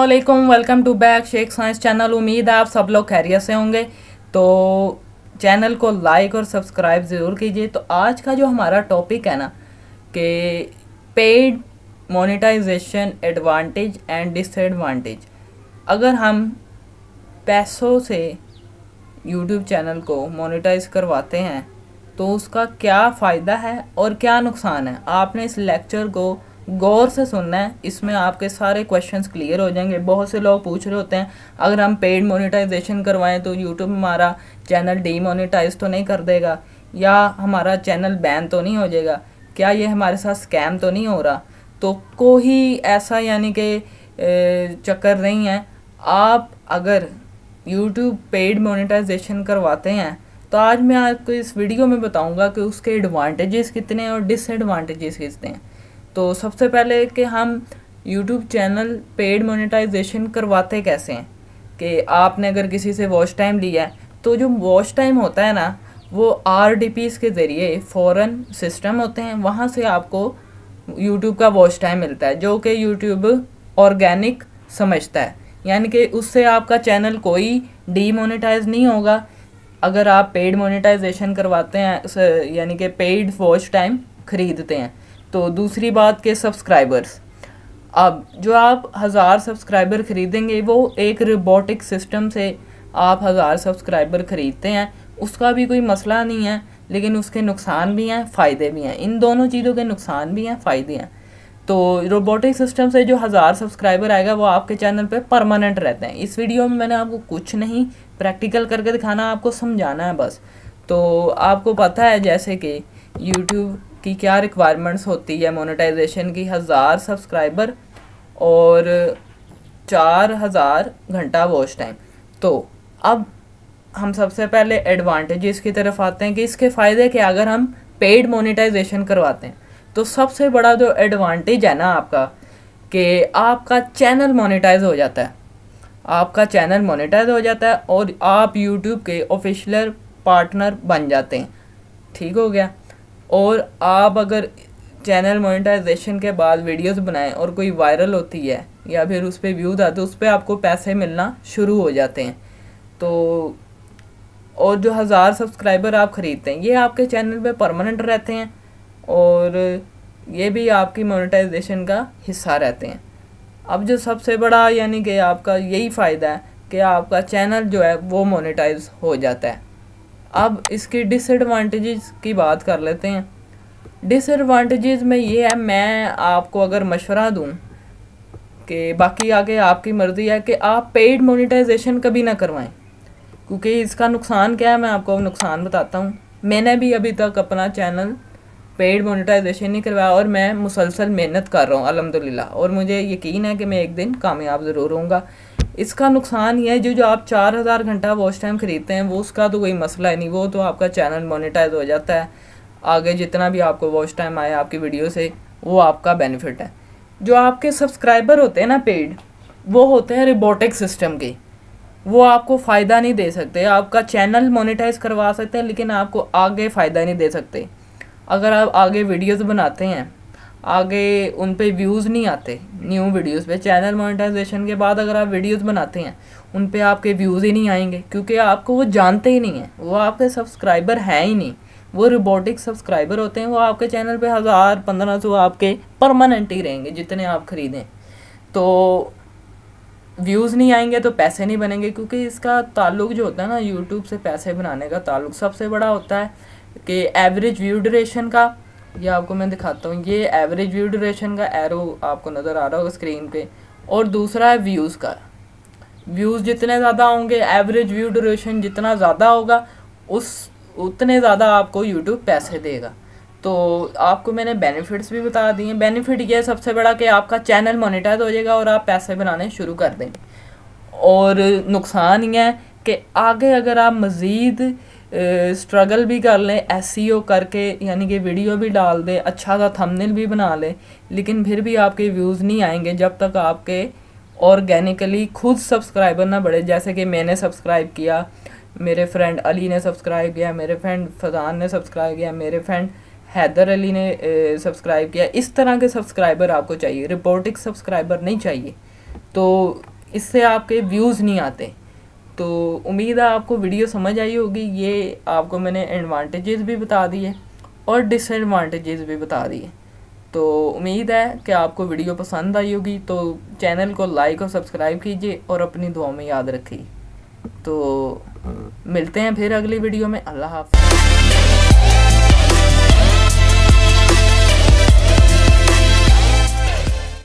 Aslam welcome to back Sheikh science channel उम्मीद है आप सब लोग खैरियत से होंगे तो चैनल को लाइक और सब्सक्राइब ज़रूर कीजिए तो आज का जो हमारा टॉपिक है ना कि paid monetization advantage and disadvantage अगर हम पैसों से यूट्यूब चैनल को मोनेटाइज करवाते हैं तो उसका क्या फ़ायदा है और क्या नुकसान है आपने इस लेक्चर को गौर से सुनना है इसमें आपके सारे क्वेश्चंस क्लियर हो जाएंगे बहुत से लोग पूछ रहे होते हैं अगर हम पेड मोनेटाइजेशन करवाएं तो यूट्यूब हमारा चैनल डीमोनेटाइज तो नहीं कर देगा या हमारा चैनल बैन तो नहीं हो जाएगा क्या ये हमारे साथ स्कैम तो नहीं हो रहा तो कोई ऐसा यानी कि चक्कर नहीं है आप अगर यूट्यूब पेड मोनिटाइजेशन करवाते हैं तो आज मैं आपको इस वीडियो में बताऊँगा कि उसके एडवांटेजेस कितने हैं और डिसएडवांटेजेस कितने हैं तो सबसे पहले कि हम यूट्यूब चैनल पेड मोनेटाइजेशन करवाते कैसे हैं कि आपने अगर किसी से वॉच टाइम लिया है तो जो वॉच टाइम होता है ना वो आर के ज़रिए फ़ौरन सिस्टम होते हैं वहाँ से आपको यूट्यूब का वॉच टाइम मिलता है जो कि यूट्यूब ऑर्गेनिक समझता है यानी कि उससे आपका चैनल कोई डीमोनेटाइज नहीं होगा अगर आप पेड मोनेटाइजेशन करवाते हैं यानी कि पेड वॉच टाइम ख़रीदते हैं तो दूसरी बात के सब्सक्राइबर्स अब जो आप हज़ार सब्सक्राइबर ख़रीदेंगे वो एक रोबोटिक सिस्टम से आप हज़ार सब्सक्राइबर ख़रीदते हैं उसका भी कोई मसला नहीं है लेकिन उसके नुकसान भी हैं फ़ायदे भी हैं इन दोनों चीज़ों के नुकसान भी हैं फ़ायदे हैं तो रोबोटिक सिस्टम से जो हज़ार सब्सक्राइबर आएगा वो आपके चैनल पे परमानेंट रहते हैं इस वीडियो में मैंने आपको कुछ नहीं प्रैक्टिकल करके दिखाना आपको समझाना है बस तो आपको पता है जैसे कि यूट्यूब की क्या रिक्वायरमेंट्स होती है मोनेटाइजेशन की हज़ार सब्सक्राइबर और चार हज़ार घंटा वॉच टाइम तो अब हम सबसे पहले एडवांटेजेस की तरफ आते हैं कि इसके फ़ायदे क्या अगर हम पेड मोनेटाइजेशन करवाते हैं तो सबसे बड़ा जो एडवांटेज है ना आपका कि आपका चैनल मोनेटाइज हो जाता है आपका चैनल मोनेटाइज हो जाता है और आप यूट्यूब के ऑफिशियल पार्टनर बन जाते हैं ठीक हो गया और आप अगर चैनल मोनेटाइजेशन के बाद वीडियोस बनाएं और कोई वायरल होती है या फिर उस पर व्यूज़ आते उस पर आपको पैसे मिलना शुरू हो जाते हैं तो और जो हज़ार सब्सक्राइबर आप ख़रीदते हैं ये आपके चैनल पे परमानेंट रहते हैं और ये भी आपकी मोनेटाइजेशन का हिस्सा रहते हैं अब जो सबसे बड़ा यानी कि आपका यही फ़ायदा है कि आपका चैनल जो है वो मोनेटाइज हो जाता है अब इसकी डिसएडवांटेजेस की बात कर लेते हैं डिसएडवांटेजेस में ये है मैं आपको अगर मशवरा दूँ कि बाकी आगे आपकी मर्ज़ी है कि आप पेड मोनिटाइजेशन कभी ना करवाएं क्योंकि इसका नुकसान क्या है मैं आपको नुकसान बताता हूँ मैंने भी अभी तक अपना चैनल पेड मोनिटाइजेशन नहीं करवाया और मैं मुसलसल मेहनत कर रहा हूँ अलहमदिल्ला और मुझे यकीन है कि मैं एक दिन कामयाब ज़रूर होऊंगा इसका नुकसान ये है जो जो आप चार हज़ार घंटा वॉच टाइम ख़रीदते हैं वो उसका तो कोई मसला ही नहीं वो तो आपका चैनल मोनेटाइज हो जाता है आगे जितना भी आपको वॉच टाइम आए आपकी वीडियो से वो आपका बेनिफिट है जो आपके सब्सक्राइबर होते हैं ना पेड वो होते हैं रिबोटिक सिस्टम के वो आपको फ़ायदा नहीं दे सकते आपका चैनल मोनिटाइज़ करवा सकते हैं लेकिन आपको आगे फ़ायदा नहीं दे सकते अगर आप आगे वीडियोज़ बनाते हैं आगे उन पर व्यूज़ नहीं आते न्यू वीडियोज़ पर चैनल मोनिटाइजेशन के बाद अगर आप वीडियोज़ बनाते हैं उन पर आपके व्यूज़ ही नहीं आएंगे क्योंकि आपको वो जानते ही नहीं हैं वो आपके सब्सक्राइबर हैं ही नहीं वो रोबोटिक सब्सक्राइबर होते हैं वो आपके चैनल पे हज़ार पंद्रह सौ आपके परमानेंट ही रहेंगे जितने आप ख़रीदें तो व्यूज़ नहीं आएंगे तो पैसे नहीं बनेंगे क्योंकि इसका ताल्लुक जो होता है ना यूट्यूब से पैसे बनाने का ताल्लुक सबसे बड़ा होता है कि एवरेज व्यू ड्यूरेशन का ये आपको मैं दिखाता हूँ ये एवरेज व्यू ड्यूरेशन का एरो आपको नज़र आ रहा होगा स्क्रीन पे और दूसरा है व्यूज़ का व्यूज़ जितने ज़्यादा होंगे एवरेज व्यू ड्यूरेशन जितना ज़्यादा होगा उस उतने ज़्यादा आपको यूट्यूब पैसे देगा तो आपको मैंने बेनिफिट्स भी बता दिए बेनिफिट ये है सबसे बड़ा कि आपका चैनल मोनिटाइज हो जाएगा और आप पैसे बनाने शुरू कर देंगे और नुकसान ये है कि आगे अगर आप मज़ीद स्ट्रगल भी कर लें एस e करके यानी कि वीडियो भी डाल दें अच्छा सा थंबनेल भी बना लें लेकिन फिर भी आपके व्यूज़ नहीं आएंगे जब तक आपके ऑर्गेनिकली खुद सब्सक्राइबर ना बढ़े जैसे कि मैंने सब्सक्राइब किया मेरे फ्रेंड अली ने सब्सक्राइब किया मेरे फ्रेंड फजान ने सब्सक्राइब किया मेरे फ्रेंड हैदर अली ने सब्सक्राइब किया इस तरह के सब्सक्राइबर आपको चाहिए रिपोर्टिक सब्सक्राइबर नहीं चाहिए तो इससे आपके व्यूज़ नहीं आते तो उम्मीद है आपको वीडियो समझ आई होगी ये आपको मैंने एडवांटेजेस भी बता दिए और डिसएडवांटेजेस भी बता दिए तो उम्मीद है कि आपको वीडियो पसंद आई होगी तो चैनल को लाइक और सब्सक्राइब कीजिए और अपनी दुआ में याद रखिए तो मिलते हैं फिर अगली वीडियो में अल्लाह हाफ